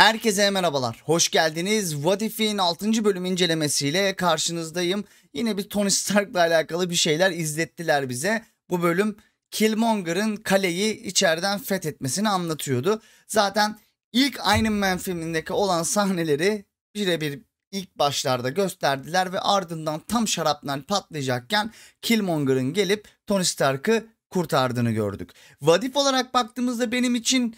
Herkese merhabalar. Hoş geldiniz. What If'in 6. bölüm incelemesiyle karşınızdayım. Yine bir Tony Stark'la alakalı bir şeyler izlettiler bize. Bu bölüm Killmonger'ın kaleyi içeriden fethetmesini anlatıyordu. Zaten ilk Iron Man filmindeki olan sahneleri birebir ilk başlarda gösterdiler ve ardından tam şarapnel patlayacakken Killmonger'ın gelip Tony Stark'ı kurtardığını gördük. Vadif olarak baktığımızda benim için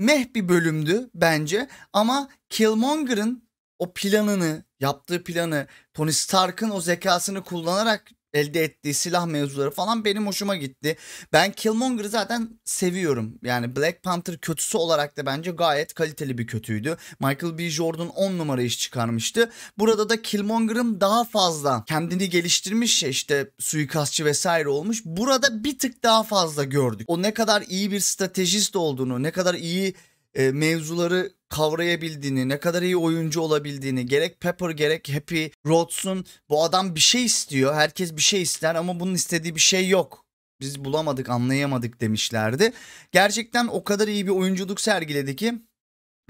meh bir bölümdü bence ama Killmonger'ın o planını, yaptığı planı, Tony Stark'ın o zekasını kullanarak elde ettiği silah mevzuları falan benim hoşuma gitti. Ben Killmonger'ı zaten seviyorum. Yani Black Panther kötüsü olarak da bence gayet kaliteli bir kötüydü. Michael B. Jordan 10 numara iş çıkarmıştı. Burada da Killmonger'ın daha fazla kendini geliştirmiş işte suikastçı vesaire olmuş. Burada bir tık daha fazla gördük. O ne kadar iyi bir stratejist olduğunu, ne kadar iyi e, mevzuları kavrayabildiğini, ne kadar iyi oyuncu olabildiğini, gerek Pepper gerek Happy Rhodes'un bu adam bir şey istiyor. Herkes bir şey ister ama bunun istediği bir şey yok. Biz bulamadık, anlayamadık demişlerdi. Gerçekten o kadar iyi bir oyunculuk sergiledi ki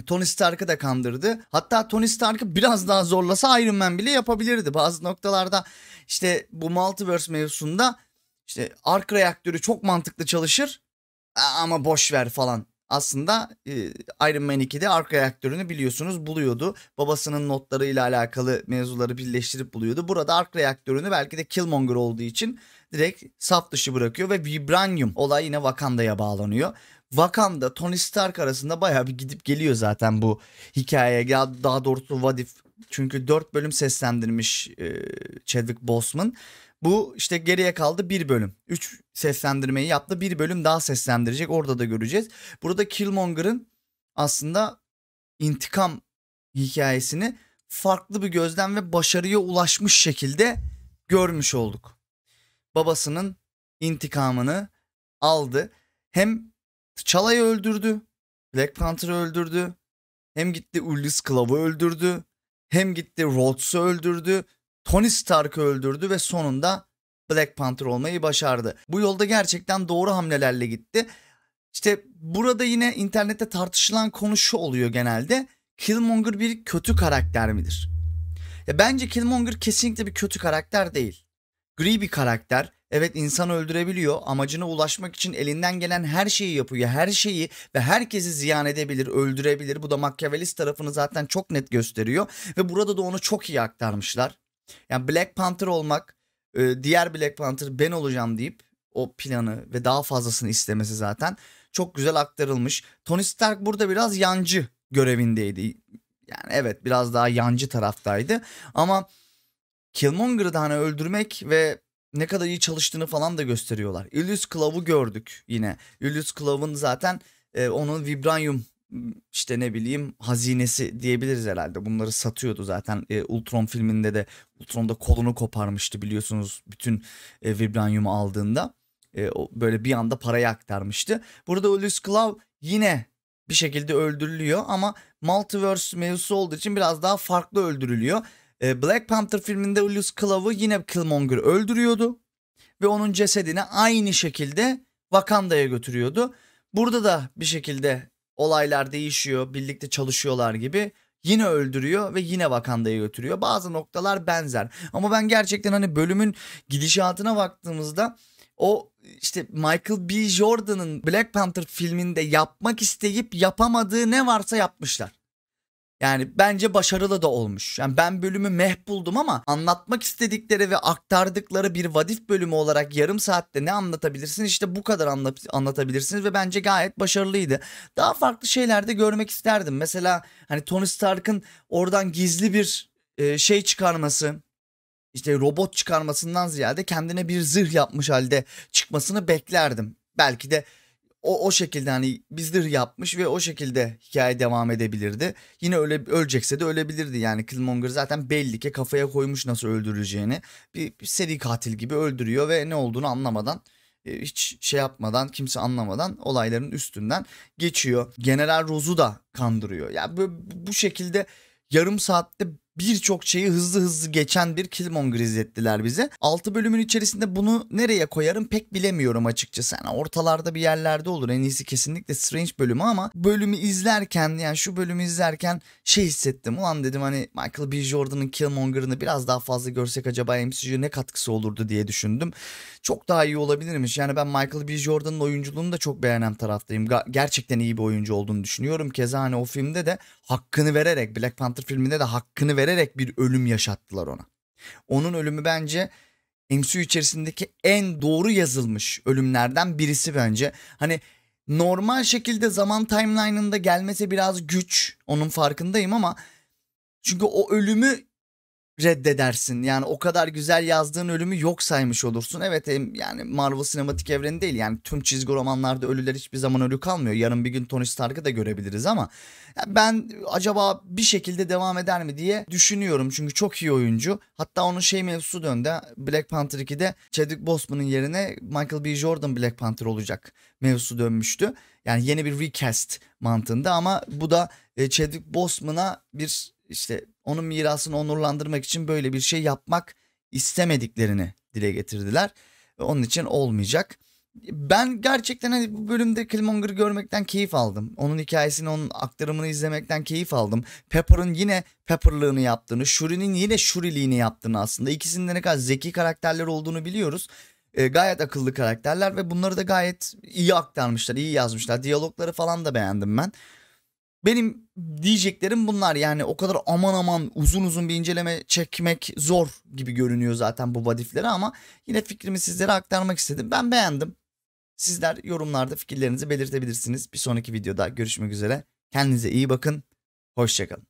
Tony Stark'ı da kandırdı. Hatta Tony Stark'ı biraz daha zorlasa Iron Man bile yapabilirdi. Bazı noktalarda işte bu multiverse mevzusunda işte ark reaktörü çok mantıklı çalışır ama boş ver falan aslında e, Iron Man 2'de arka reaktörünü biliyorsunuz buluyordu. Babasının notlarıyla alakalı mevzuları birleştirip buluyordu. Burada arka reaktörünü belki de Killmonger olduğu için direkt saf dışı bırakıyor ve Vibranium olay yine Wakanda'ya bağlanıyor. Wakanda Tony Stark arasında bayağı bir gidip geliyor zaten bu hikayeye. Daha doğrusu Vadif çünkü 4 bölüm seslendirmiş e, Chadwick Boseman bu işte geriye kaldı bir bölüm. Üç seslendirmeyi yaptı. Bir bölüm daha seslendirecek. Orada da göreceğiz. Burada Killmonger'ın aslında intikam hikayesini farklı bir gözden ve başarıya ulaşmış şekilde görmüş olduk. Babasının intikamını aldı. Hem T'Challa'yı öldürdü. Black Panther'ı öldürdü. Hem gitti Ulyss Claw'ı öldürdü. Hem gitti Rhodes'ı öldürdü. Tony Stark'ı öldürdü ve sonunda Black Panther olmayı başardı. Bu yolda gerçekten doğru hamlelerle gitti. İşte burada yine internette tartışılan konu şu oluyor genelde. Killmonger bir kötü karakter midir? Ya bence Killmonger kesinlikle bir kötü karakter değil. Gri bir karakter. Evet insan öldürebiliyor. Amacına ulaşmak için elinden gelen her şeyi yapıyor. Her şeyi ve herkesi ziyan edebilir, öldürebilir. Bu da Machiavellis tarafını zaten çok net gösteriyor. Ve burada da onu çok iyi aktarmışlar. Yani Black Panther olmak, e, diğer Black Panther ben olacağım deyip o planı ve daha fazlasını istemesi zaten çok güzel aktarılmış. Tony Stark burada biraz yancı görevindeydi. Yani evet biraz daha yancı taraftaydı ama Killmonger'ı da hani öldürmek ve ne kadar iyi çalıştığını falan da gösteriyorlar. Ilius Clove'u gördük yine. Ilius Clove'ın zaten e, onun vibranyum işte ne bileyim hazinesi diyebiliriz herhalde. Bunları satıyordu zaten. E, Ultron filminde de Ultron'da kolunu koparmıştı biliyorsunuz bütün e, vibranyumu aldığında. E, o böyle bir anda parayı aktarmıştı. Burada Ulysses Claw yine bir şekilde öldürülüyor ama multiverse mevzusu olduğu için biraz daha farklı öldürülüyor. E, Black Panther filminde Ulysses Claw'ı yine Killmonger öldürüyordu ve onun cesedini aynı şekilde Wakanda'ya götürüyordu. Burada da bir şekilde olaylar değişiyor, birlikte çalışıyorlar gibi yine öldürüyor ve yine Wakanda'ya götürüyor. Bazı noktalar benzer. Ama ben gerçekten hani bölümün gidişatına baktığımızda o işte Michael B. Jordan'ın Black Panther filminde yapmak isteyip yapamadığı ne varsa yapmışlar. Yani bence başarılı da olmuş. Yani ben bölümü meh buldum ama anlatmak istedikleri ve aktardıkları bir vadif bölümü olarak yarım saatte ne anlatabilirsiniz? İşte bu kadar anlat anlatabilirsiniz ve bence gayet başarılıydı. Daha farklı şeyler de görmek isterdim. Mesela hani Tony Stark'ın oradan gizli bir e, şey çıkarması, işte robot çıkarmasından ziyade kendine bir zırh yapmış halde çıkmasını beklerdim. Belki de o, o şekilde hani bizdir yapmış ve o şekilde hikaye devam edebilirdi. Yine öyle ölecekse de ölebilirdi yani Killmonger zaten belli ki kafaya koymuş nasıl öldüreceğini Bir, bir seri katil gibi öldürüyor ve ne olduğunu anlamadan e, hiç şey yapmadan kimse anlamadan olayların üstünden geçiyor. General Rose'u da kandırıyor. Ya yani bu şekilde yarım saatte birçok şeyi hızlı hızlı geçen bir Killmonger izlettiler bize. 6 bölümün içerisinde bunu nereye koyarım pek bilemiyorum açıkçası. Yani ortalarda bir yerlerde olur. En iyisi kesinlikle Strange bölümü ama bölümü izlerken yani şu bölümü izlerken şey hissettim. Ulan dedim hani Michael B. Jordan'ın Killmonger'ını biraz daha fazla görsek acaba MCU'ya ne katkısı olurdu diye düşündüm. Çok daha iyi olabilirmiş. Yani ben Michael B. Jordan'ın oyunculuğunu da çok beğenen taraftayım. Gerçekten iyi bir oyuncu olduğunu düşünüyorum. Keza hani o filmde de hakkını vererek Black Panther filminde de hakkını vererek vererek bir ölüm yaşattılar ona. Onun ölümü bence MCU içerisindeki en doğru yazılmış ölümlerden birisi bence. Hani normal şekilde zaman timeline'ında gelmesi biraz güç. Onun farkındayım ama çünkü o ölümü reddedersin. Yani o kadar güzel yazdığın ölümü yok saymış olursun. Evet yani Marvel sinematik evreni değil. Yani tüm çizgi romanlarda ölüler hiçbir zaman ölü kalmıyor. Yarın bir gün Tony Stark'ı da görebiliriz ama ben acaba bir şekilde devam eder mi diye düşünüyorum. Çünkü çok iyi oyuncu. Hatta onun şey mevzusu döndü. Black Panther 2'de Chadwick Boseman'ın yerine Michael B. Jordan Black Panther olacak mevzusu dönmüştü. Yani yeni bir recast mantığında ama bu da e, Chadwick Boseman'a bir işte onun mirasını onurlandırmak için böyle bir şey yapmak istemediklerini dile getirdiler. Onun için olmayacak. Ben gerçekten hani bu bölümde Killmonger'ı görmekten keyif aldım. Onun hikayesini, onun aktarımını izlemekten keyif aldım. Pepper'ın yine Pepper'lığını yaptığını, Shuri'nin yine Shuri'liğini yaptığını aslında. İkisinin de ne kadar zeki karakterler olduğunu biliyoruz. E, gayet akıllı karakterler ve bunları da gayet iyi aktarmışlar, iyi yazmışlar. Diyalogları falan da beğendim ben. Benim diyeceklerim bunlar yani o kadar aman aman uzun uzun bir inceleme çekmek zor gibi görünüyor zaten bu vadifleri ama yine fikrimi sizlere aktarmak istedim. Ben beğendim. Sizler yorumlarda fikirlerinizi belirtebilirsiniz. Bir sonraki videoda görüşmek üzere. Kendinize iyi bakın. Hoşçakalın.